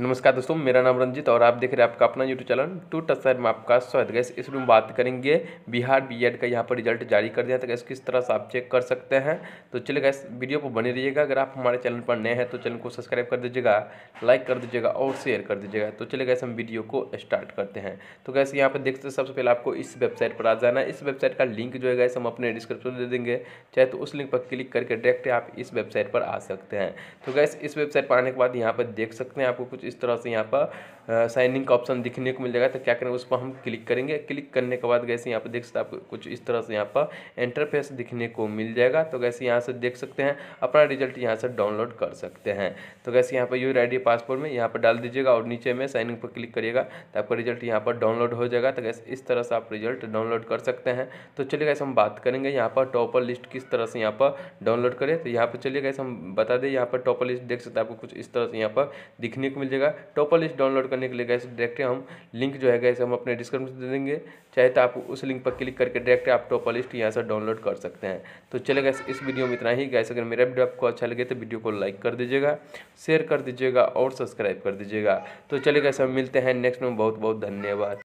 नमस्कार दोस्तों मेरा नाम रंजित और आप देख रहे हैं आपका अपना यूट्यूब चैनल टू टच में आपका स्वागत गैस इस रूम बात करेंगे बिहार बीएड का यहाँ पर रिजल्ट जारी कर दिया था गैस किस तरह से आप चेक कर सकते हैं तो चलिए गैस वीडियो पर बने रहिएगा अगर आप हमारे चैनल पर नए हैं तो चैनल को सब्सक्राइब कर दीजिएगा लाइक कर दीजिएगा और शेयर कर दीजिएगा तो चलिए गैस हम वीडियो को स्टार्ट करते हैं तो गैस यहाँ पर देखते सबसे पहले आपको इस वेबसाइट पर आ जाना इस वेबसाइट का लिंक जो है गैस हम अपने डिस्क्रिप्शन दे देंगे चाहे तो उस लिंक पर क्लिक करके डायरेक्ट आप इस वेबसाइट पर आ सकते हैं तो गैस इस वेबसाइट पर आने के बाद यहाँ पर देख सकते हैं आपको कुछ इस तरह से यहाँ पर साइनिंग का ऑप्शन दिखने को मिल जाएगा तो क्या करेंगे उस पर हम क्लिक करेंगे क्लिक करने के बाद गैसे यहाँ पर देख सकते हैं आपको कुछ इस तरह से यहाँ पर इंटरफेस दिखने को मिल जाएगा तो गैसे यहाँ से देख सकते हैं अपना रिजल्ट यहाँ से डाउनलोड कर सकते हैं तो गैसे यहाँ पर यूर आई पासपोर्ट में यहाँ पर डाल दीजिएगा और नीचे में साइनिंग पर क्लिक करिएगा तो आपका रिजल्ट यहाँ पर डाउनलोड हो जाएगा तो गैसे इस तरह से आप रिजल्ट डाउनलोड कर सकते हैं तो चलिए गैसे हम बात करेंगे यहाँ पर टॉपर लिस्ट किस तरह से यहाँ पर डाउनलोड करें तो यहाँ पर चलिए गैसे हम बता दें यहाँ पर टॉपर लिस्ट देख सकते हैं आपको कुछ इस तरह से यहाँ पर दिखने को मिल जाएगा टोपर लिस्ट डाउनलोड करने के लिए गैस डायरेक्ट हम लिंक जो है गैस हम अपने डिस्क्रिप्शन दे देंगे चाहे तो आप उस लिंक पर क्लिक करके डायरेक्ट आप टोपर लिस्ट यहाँ से डाउनलोड कर सकते हैं तो चले गए इस वीडियो में इतना ही गैस अगर मेरा वीडियो आपको अच्छा लगे तो वीडियो को लाइक कर दीजिएगा शेयर कर दीजिएगा और सब्सक्राइब कर दीजिएगा तो चले गए हम मिलते हैं नेक्स्ट में बहुत बहुत धन्यवाद